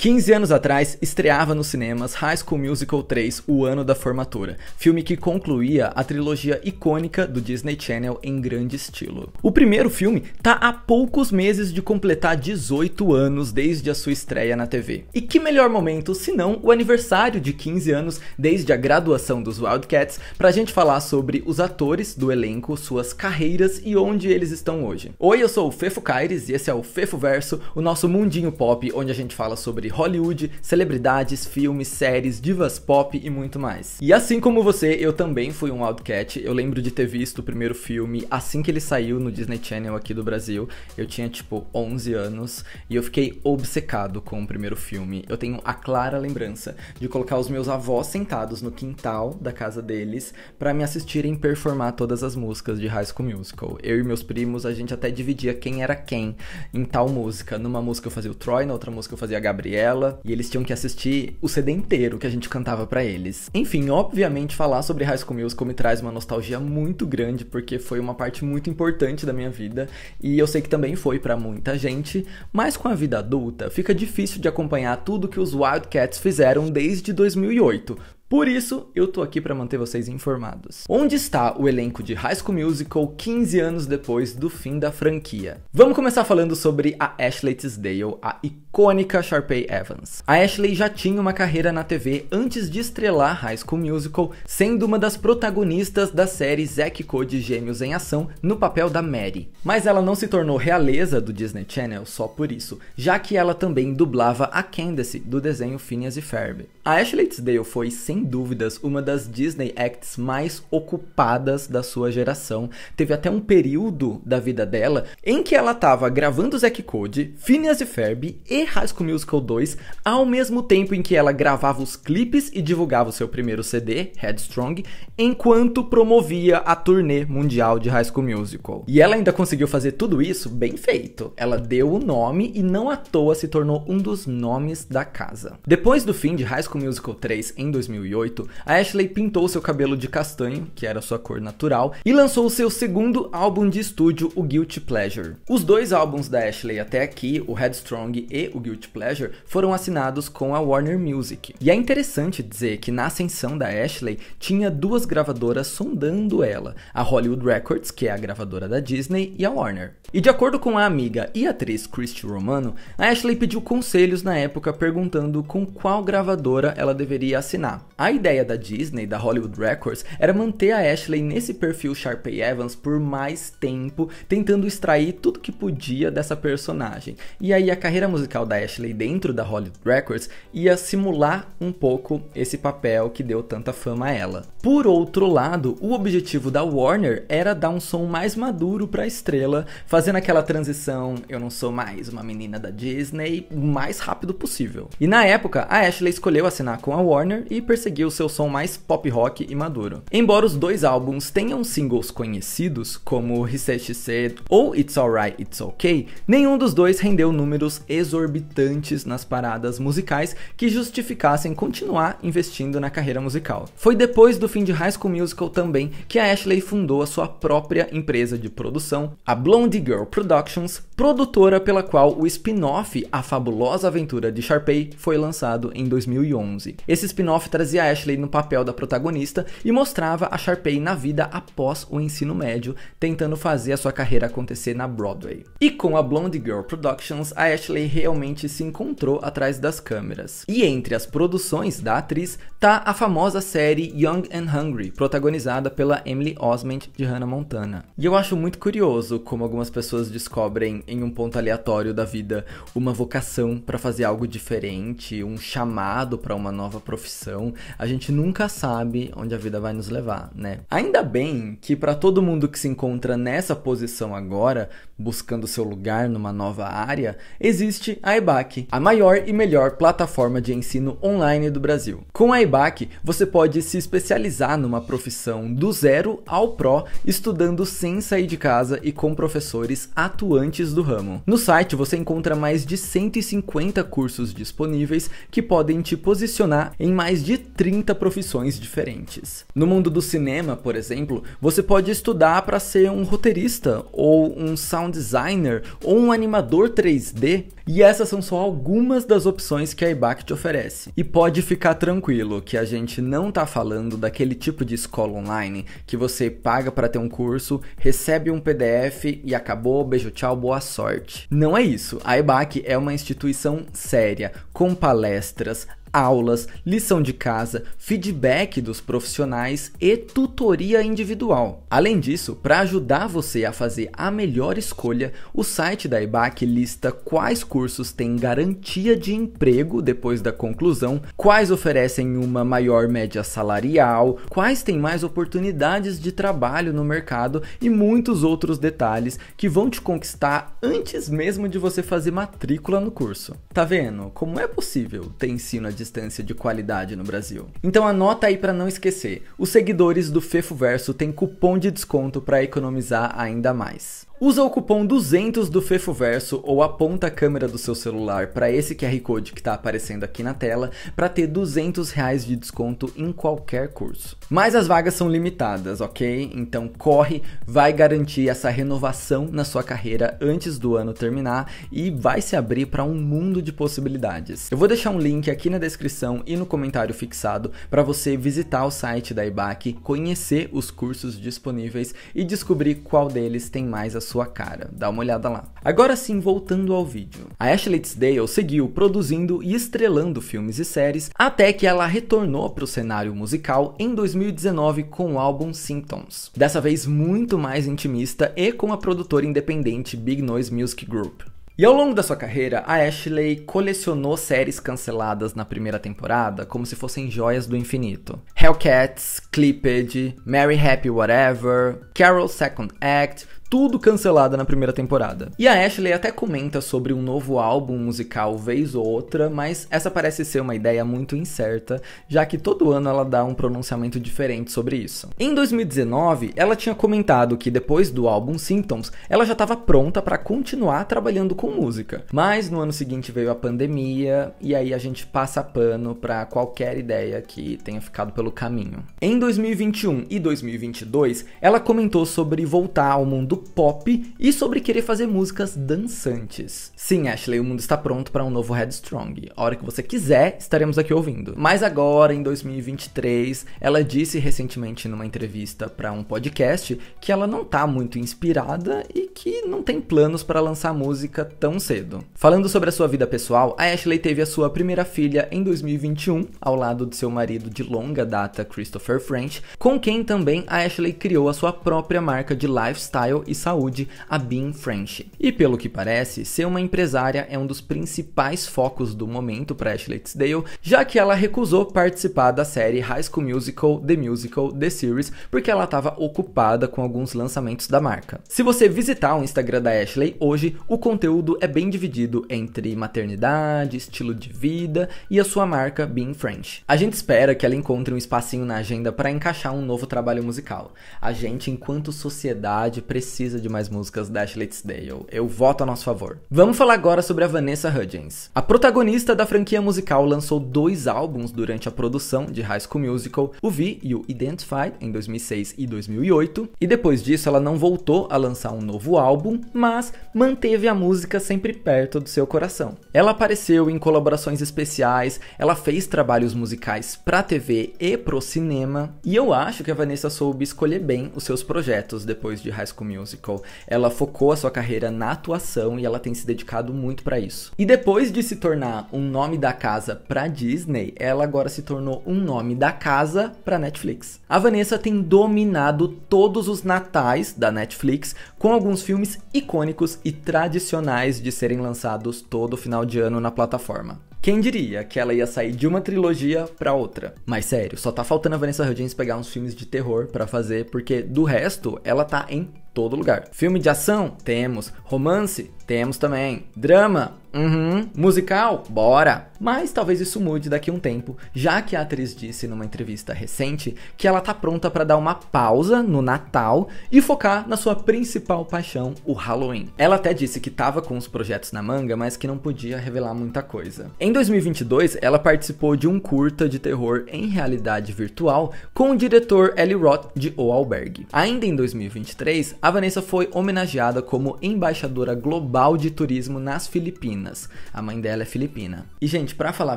15 anos atrás, estreava nos cinemas High School Musical 3, o ano da formatura, filme que concluía a trilogia icônica do Disney Channel em grande estilo. O primeiro filme tá há poucos meses de completar 18 anos desde a sua estreia na TV. E que melhor momento se não o aniversário de 15 anos desde a graduação dos Wildcats pra gente falar sobre os atores do elenco, suas carreiras e onde eles estão hoje. Oi, eu sou o Fefo Caires e esse é o Fefo Verso, o nosso mundinho pop onde a gente fala sobre sobre Hollywood, celebridades, filmes, séries, divas pop e muito mais. E assim como você, eu também fui um wildcat. Eu lembro de ter visto o primeiro filme assim que ele saiu no Disney Channel aqui do Brasil. Eu tinha tipo 11 anos e eu fiquei obcecado com o primeiro filme. Eu tenho a clara lembrança de colocar os meus avós sentados no quintal da casa deles para me assistirem performar todas as músicas de High School Musical. Eu e meus primos, a gente até dividia quem era quem em tal música. Numa música eu fazia o Troy, na outra música eu fazia a Gabriela e eles tinham que assistir o CD inteiro que a gente cantava para eles. Enfim, obviamente falar sobre High School Musical me traz uma nostalgia muito grande, porque foi uma parte muito importante da minha vida, e eu sei que também foi para muita gente, mas com a vida adulta fica difícil de acompanhar tudo que os Wildcats fizeram desde 2008, por isso, eu tô aqui para manter vocês informados. Onde está o elenco de High School Musical 15 anos depois do fim da franquia? Vamos começar falando sobre a Ashley Tisdale, a icônica Sharpay Evans. A Ashley já tinha uma carreira na TV antes de estrelar High School Musical, sendo uma das protagonistas da série Zack Code Gêmeos em Ação no papel da Mary. Mas ela não se tornou realeza do Disney Channel só por isso, já que ela também dublava a Candace do desenho Phineas e Ferb. A Ashley Tisdale foi sem sem dúvidas, uma das Disney Acts mais ocupadas da sua geração. Teve até um período da vida dela em que ela estava gravando Zack Code, Phineas e Ferb e High School Musical 2, ao mesmo tempo em que ela gravava os clipes e divulgava o seu primeiro CD, Headstrong, enquanto promovia a turnê mundial de High School Musical. E ela ainda conseguiu fazer tudo isso bem feito. Ela deu o nome e não à toa se tornou um dos nomes da casa. Depois do fim de High School Musical 3 em 2008, 2008, a Ashley pintou seu cabelo de castanho, que era sua cor natural, e lançou seu segundo álbum de estúdio, o Guilty Pleasure. Os dois álbuns da Ashley até aqui, o Headstrong e o Guilty Pleasure, foram assinados com a Warner Music. E é interessante dizer que na ascensão da Ashley tinha duas gravadoras sondando ela, a Hollywood Records, que é a gravadora da Disney, e a Warner. E de acordo com a amiga e atriz Christy Romano, a Ashley pediu conselhos na época perguntando com qual gravadora ela deveria assinar. A ideia da Disney, da Hollywood Records, era manter a Ashley nesse perfil Sharpay Evans por mais tempo, tentando extrair tudo que podia dessa personagem. E aí a carreira musical da Ashley dentro da Hollywood Records ia simular um pouco esse papel que deu tanta fama a ela. Por outro lado, o objetivo da Warner era dar um som mais maduro para a estrela, fazendo aquela transição eu não sou mais uma menina da Disney o mais rápido possível. E na época, a Ashley escolheu assinar com a Warner e perceber seguir o seu som mais pop rock e maduro. Embora os dois álbuns tenham singles conhecidos, como Reset Set" ou It's Alright, It's Okay, nenhum dos dois rendeu números exorbitantes nas paradas musicais que justificassem continuar investindo na carreira musical. Foi depois do fim de High School Musical também que a Ashley fundou a sua própria empresa de produção, a Blondie Girl Productions, produtora pela qual o spin-off A Fabulosa Aventura de Sharpay foi lançado em 2011. Esse spin-off trazia Ashley no papel da protagonista e mostrava a Sharpay na vida após o ensino médio, tentando fazer a sua carreira acontecer na Broadway. E com a Blonde Girl Productions, a Ashley realmente se encontrou atrás das câmeras. E entre as produções da atriz tá a famosa série Young and Hungry, protagonizada pela Emily Osment de Hannah Montana. E eu acho muito curioso como algumas pessoas descobrem em um ponto aleatório da vida uma vocação para fazer algo diferente, um chamado para uma nova profissão. A gente nunca sabe onde a vida vai nos levar, né? Ainda bem que para todo mundo que se encontra nessa posição agora, buscando seu lugar numa nova área, existe a EBAC, a maior e melhor plataforma de ensino online do Brasil. Com a EBAC, você pode se especializar numa profissão do zero ao pró, estudando sem sair de casa e com professores atuantes do do ramo. No site você encontra mais de 150 cursos disponíveis que podem te posicionar em mais de 30 profissões diferentes. No mundo do cinema, por exemplo, você pode estudar para ser um roteirista ou um sound designer ou um animador 3D, e essas são só algumas das opções que a IBAC te oferece. E pode ficar tranquilo que a gente não tá falando daquele tipo de escola online que você paga para ter um curso, recebe um PDF e acabou, beijo, tchau, boa sorte. Não é isso. A EBAC é uma instituição séria, com palestras, aulas, lição de casa, feedback dos profissionais e tutoria individual. Além disso, para ajudar você a fazer a melhor escolha, o site da IBAC lista quais cursos têm garantia de emprego depois da conclusão, quais oferecem uma maior média salarial, quais têm mais oportunidades de trabalho no mercado e muitos outros detalhes que vão te conquistar antes mesmo de você fazer matrícula no curso. Tá vendo como é possível ter ensino a distância de qualidade no Brasil. Então anota aí para não esquecer. Os seguidores do Fefo Verso têm cupom de desconto para economizar ainda mais. Usa o cupom 200 do Fefoverso ou aponta a câmera do seu celular para esse QR Code que está aparecendo aqui na tela para ter 200 reais de desconto em qualquer curso. Mas as vagas são limitadas, ok? Então corre, vai garantir essa renovação na sua carreira antes do ano terminar e vai se abrir para um mundo de possibilidades. Eu vou deixar um link aqui na descrição e no comentário fixado para você visitar o site da IBAC, conhecer os cursos disponíveis e descobrir qual deles tem mais a sua cara. Dá uma olhada lá. Agora sim, voltando ao vídeo. A Ashley Tisdale seguiu produzindo e estrelando filmes e séries até que ela retornou para o cenário musical em 2019 com o álbum Symptoms. Dessa vez muito mais intimista e com a produtora independente Big Noise Music Group. E ao longo da sua carreira, a Ashley colecionou séries canceladas na primeira temporada como se fossem joias do infinito. Hellcats, Clipped, Mary Happy Whatever, Carol Second Act, tudo cancelada na primeira temporada. E a Ashley até comenta sobre um novo álbum musical vez ou outra, mas essa parece ser uma ideia muito incerta, já que todo ano ela dá um pronunciamento diferente sobre isso. Em 2019, ela tinha comentado que depois do álbum Symptoms, ela já estava pronta para continuar trabalhando com música. Mas no ano seguinte veio a pandemia e aí a gente passa pano para qualquer ideia que tenha ficado pelo caminho. Em 2021 e 2022, ela comentou sobre voltar ao mundo pop e sobre querer fazer músicas dançantes. Sim, Ashley, o mundo está pronto para um novo Headstrong. A hora que você quiser, estaremos aqui ouvindo. Mas agora, em 2023, ela disse recentemente numa entrevista para um podcast que ela não tá muito inspirada e que não tem planos para lançar música tão cedo. Falando sobre a sua vida pessoal, a Ashley teve a sua primeira filha em 2021, ao lado de seu marido de longa data, Christopher French, com quem também a Ashley criou a sua própria marca de lifestyle e saúde, a Bean French. E pelo que parece, ser uma empresária é um dos principais focos do momento para Ashley Tisdale, já que ela recusou participar da série High School Musical, The Musical, The Series, porque ela estava ocupada com alguns lançamentos da marca. Se você visitar o Instagram da Ashley hoje, o conteúdo é bem dividido entre maternidade, estilo de vida e a sua marca Bean French. A gente espera que ela encontre um espacinho na agenda para encaixar um novo trabalho musical. A gente, enquanto sociedade, precisa precisa de mais músicas da Ashley Tisdale. Eu voto a nosso favor. Vamos falar agora sobre a Vanessa Hudgens. A protagonista da franquia musical lançou dois álbuns durante a produção de High School Musical, o V e o Identified, em 2006 e 2008, e depois disso ela não voltou a lançar um novo álbum, mas manteve a música sempre perto do seu coração. Ela apareceu em colaborações especiais, ela fez trabalhos musicais para TV e pro cinema, e eu acho que a Vanessa soube escolher bem os seus projetos depois de High School Musical Musical. Ela focou a sua carreira na atuação e ela tem se dedicado muito para isso. E depois de se tornar um nome da casa para Disney, ela agora se tornou um nome da casa para Netflix. A Vanessa tem dominado todos os natais da Netflix com alguns filmes icônicos e tradicionais de serem lançados todo final de ano na plataforma. Quem diria que ela ia sair de uma trilogia para outra? Mas sério, só tá faltando a Vanessa Hudgens pegar uns filmes de terror para fazer, porque do resto ela tá em todo lugar. Filme de ação? Temos. Romance? Temos também. Drama? Uhum. Musical? Bora! Mas talvez isso mude daqui a um tempo, já que a atriz disse numa entrevista recente que ela tá pronta para dar uma pausa no Natal e focar na sua principal paixão, o Halloween. Ela até disse que tava com os projetos na manga, mas que não podia revelar muita coisa. Em 2022, ela participou de um curta de terror em realidade virtual com o diretor Eli Roth de O Albergue. Ainda em 2023, a a Vanessa foi homenageada como embaixadora global de turismo nas Filipinas. A mãe dela é filipina. E gente, para falar a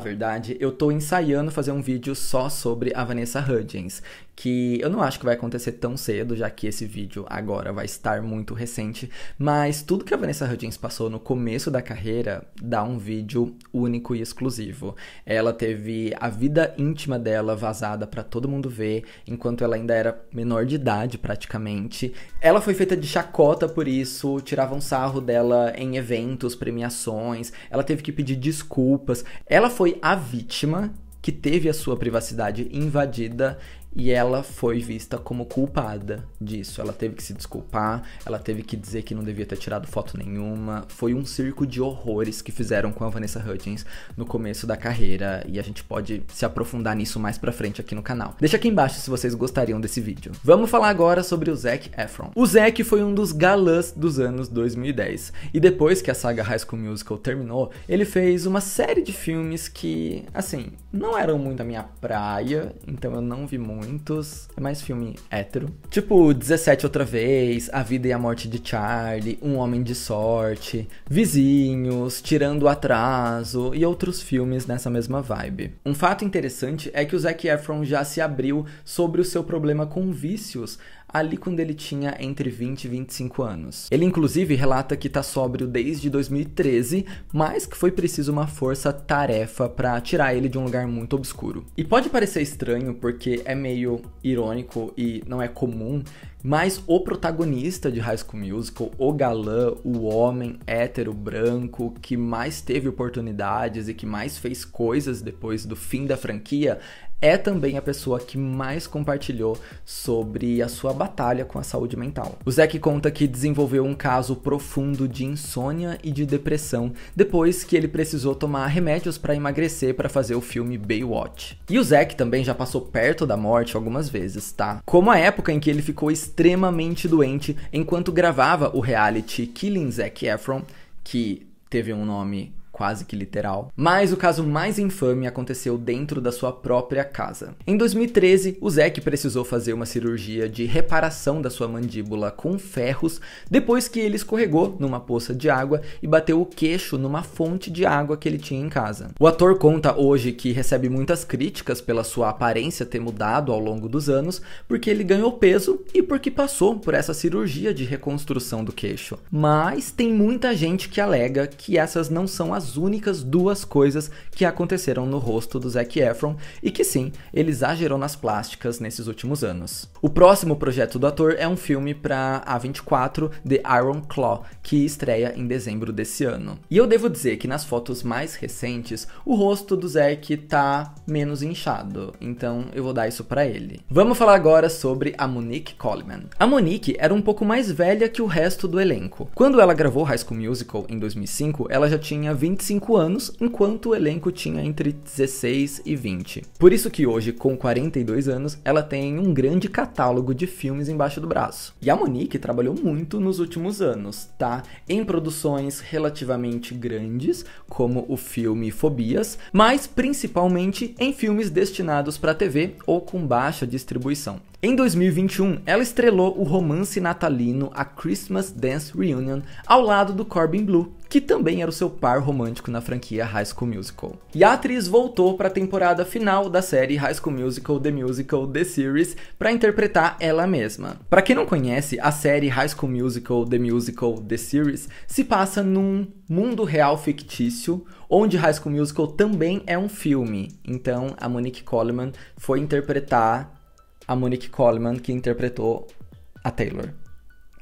verdade, eu tô ensaiando fazer um vídeo só sobre a Vanessa Hudgens, que eu não acho que vai acontecer tão cedo, já que esse vídeo agora vai estar muito recente, mas tudo que a Vanessa Hudgens passou no começo da carreira dá um vídeo único e exclusivo. Ela teve a vida íntima dela vazada para todo mundo ver, enquanto ela ainda era menor de idade praticamente. Ela foi foi feita de chacota por isso, tiravam sarro dela em eventos, premiações, ela teve que pedir desculpas. Ela foi a vítima que teve a sua privacidade invadida e ela foi vista como culpada disso. Ela teve que se desculpar, ela teve que dizer que não devia ter tirado foto nenhuma. Foi um circo de horrores que fizeram com a Vanessa Hudgens no começo da carreira e a gente pode se aprofundar nisso mais pra frente aqui no canal. Deixa aqui embaixo se vocês gostariam desse vídeo. Vamos falar agora sobre o Zac Efron. O Zac foi um dos galãs dos anos 2010 e depois que a saga High School Musical terminou, ele fez uma série de filmes que, assim, não eram muito a minha praia, então eu não vi muitos. É mais filme hétero. Tipo, 17 Outra Vez, A Vida e a Morte de Charlie, Um Homem de Sorte, Vizinhos, Tirando o Atraso e outros filmes nessa mesma vibe. Um fato interessante é que o Zac Efron já se abriu sobre o seu problema com vícios ali quando ele tinha entre 20 e 25 anos. Ele inclusive relata que está sóbrio desde 2013, mas que foi preciso uma força-tarefa para tirar ele de um lugar muito obscuro. E pode parecer estranho porque é meio irônico e não é comum mas o protagonista de High School Musical, o galã, o homem hétero branco que mais teve oportunidades e que mais fez coisas depois do fim da franquia, é também a pessoa que mais compartilhou sobre a sua batalha com a saúde mental. O Zack conta que desenvolveu um caso profundo de insônia e de depressão depois que ele precisou tomar remédios para emagrecer para fazer o filme Baywatch. E o Zack também já passou perto da morte algumas vezes, tá? Como a época em que ele ficou extremamente doente enquanto gravava o reality Killing Zac Efron, que teve um nome quase que literal. Mas o caso mais infame aconteceu dentro da sua própria casa. Em 2013, o Zack precisou fazer uma cirurgia de reparação da sua mandíbula com ferros depois que ele escorregou numa poça de água e bateu o queixo numa fonte de água que ele tinha em casa. O ator conta hoje que recebe muitas críticas pela sua aparência ter mudado ao longo dos anos, porque ele ganhou peso e porque passou por essa cirurgia de reconstrução do queixo. Mas tem muita gente que alega que essas não são as as únicas duas coisas que aconteceram no rosto do Zac Efron e que sim, ele exagerou nas plásticas nesses últimos anos. O próximo projeto do ator é um filme para A24, The Iron Claw, que estreia em dezembro desse ano. E eu devo dizer que nas fotos mais recentes, o rosto do Zac tá menos inchado, então eu vou dar isso para ele. Vamos falar agora sobre a Monique Coleman. A Monique era um pouco mais velha que o resto do elenco. Quando ela gravou High School Musical em 2005, ela já tinha 20 25 anos, enquanto o elenco tinha entre 16 e 20. Por isso que hoje, com 42 anos, ela tem um grande catálogo de filmes embaixo do braço. E a Monique trabalhou muito nos últimos anos, tá? Em produções relativamente grandes, como o filme Fobias, mas principalmente em filmes destinados para TV ou com baixa distribuição. Em 2021, ela estrelou o romance natalino A Christmas Dance Reunion ao lado do Corbin Blue, que também era o seu par romântico na franquia High School Musical. E a atriz voltou para a temporada final da série High School Musical The Musical The Series para interpretar ela mesma. Para quem não conhece, a série High School Musical The Musical The Series se passa num mundo real fictício, onde High School Musical também é um filme. Então, a Monique Coleman foi interpretar a Monique Coleman, que interpretou a Taylor.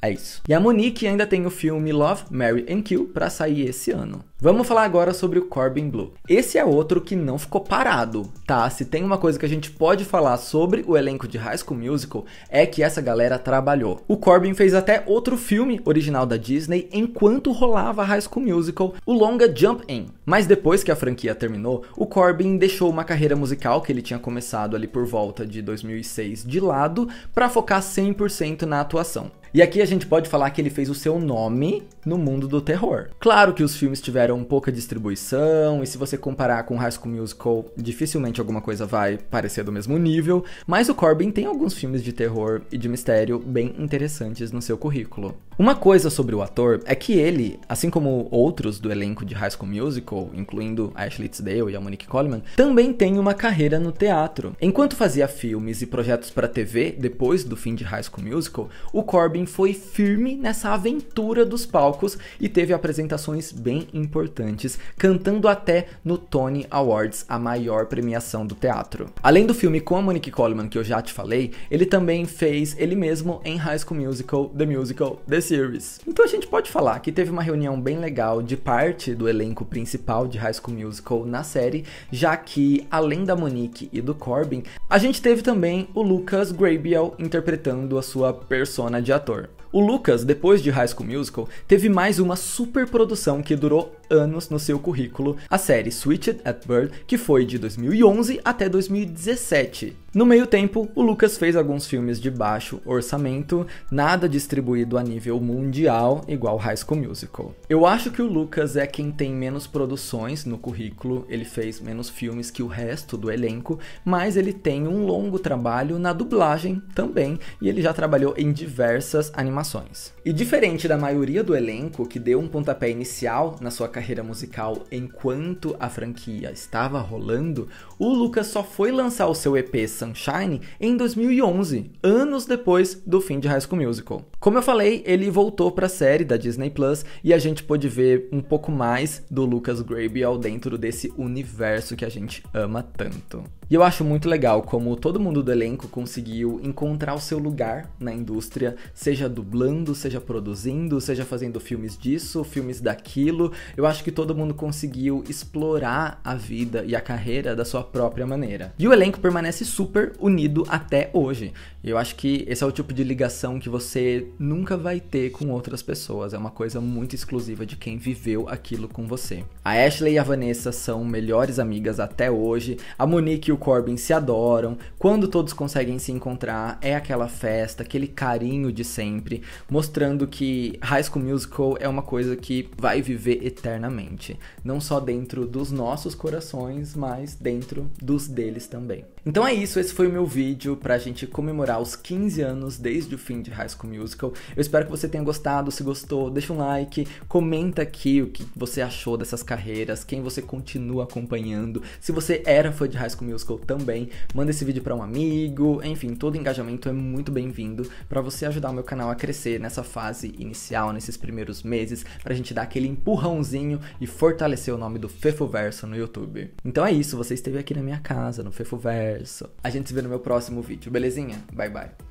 É isso. E a Monique ainda tem o filme Love, Mary and Kill para sair esse ano. Vamos falar agora sobre o Corbin Blue. Esse é outro que não ficou parado, tá? Se tem uma coisa que a gente pode falar sobre o elenco de High School Musical é que essa galera trabalhou. O Corbin fez até outro filme original da Disney enquanto rolava High School Musical, o longa Jump In. Mas depois que a franquia terminou, o Corbin deixou uma carreira musical que ele tinha começado ali por volta de 2006 de lado para focar 100% na atuação. E aqui a gente pode falar que ele fez o seu nome no mundo do terror. Claro que os filmes tiveram tiveram pouca distribuição, e se você comparar com High School Musical, dificilmente alguma coisa vai parecer do mesmo nível, mas o Corbin tem alguns filmes de terror e de mistério bem interessantes no seu currículo. Uma coisa sobre o ator é que ele, assim como outros do elenco de High School Musical, incluindo Ashley Tisdale e a Monique Coleman, também tem uma carreira no teatro. Enquanto fazia filmes e projetos para TV depois do fim de High School Musical, o Corbin foi firme nessa aventura dos palcos e teve apresentações bem importantes, cantando até no Tony Awards, a maior premiação do teatro. Além do filme com a Monique Coleman que eu já te falei, ele também fez ele mesmo em High School Musical, The Musical, The Series. Então a gente pode falar que teve uma reunião bem legal de parte do elenco principal de High School Musical na série, já que além da Monique e do Corbin, a gente teve também o Lucas Grabeel interpretando a sua persona de ator. O Lucas, depois de High School Musical, teve mais uma super produção que durou anos no seu currículo a série Switched at Birth, que foi de 2011 até 2017. No meio tempo, o Lucas fez alguns filmes de baixo orçamento, nada distribuído a nível mundial, igual High School Musical. Eu acho que o Lucas é quem tem menos produções no currículo, ele fez menos filmes que o resto do elenco, mas ele tem um longo trabalho na dublagem também, e ele já trabalhou em diversas animações. E diferente da maioria do elenco, que deu um pontapé inicial na sua carreira, carreira musical enquanto a franquia estava rolando, o Lucas só foi lançar o seu EP Sunshine em 2011, anos depois do fim de High School Musical. Como eu falei, ele voltou para a série da Disney Plus e a gente pôde ver um pouco mais do Lucas Grabeel dentro desse universo que a gente ama tanto. E eu acho muito legal como todo mundo do elenco conseguiu encontrar o seu lugar na indústria, seja dublando, seja produzindo, seja fazendo filmes disso, filmes daquilo. Eu acho que todo mundo conseguiu explorar a vida e a carreira da sua própria maneira. E o elenco permanece super unido até hoje. Eu acho que esse é o tipo de ligação que você nunca vai ter com outras pessoas. É uma coisa muito exclusiva de quem viveu aquilo com você. A Ashley e a Vanessa são melhores amigas até hoje. A Monique e o Corbin se adoram, quando todos conseguem se encontrar, é aquela festa, aquele carinho de sempre, mostrando que High School Musical é uma coisa que vai viver eternamente, não só dentro dos nossos corações, mas dentro dos deles também. Então é isso, esse foi o meu vídeo pra gente comemorar os 15 anos desde o fim de High School Musical. Eu espero que você tenha gostado, se gostou, deixa um like, comenta aqui o que você achou dessas carreiras, quem você continua acompanhando, se você era fã de High School Musical também. Manda esse vídeo para um amigo, enfim, todo engajamento é muito bem-vindo para você ajudar o meu canal a crescer nessa fase inicial, nesses primeiros meses, pra gente dar aquele empurrãozinho e fortalecer o nome do Fefoverso no YouTube. Então é isso, você esteve aqui na minha casa, no Fefoverso. A gente se vê no meu próximo vídeo, belezinha? Bye bye.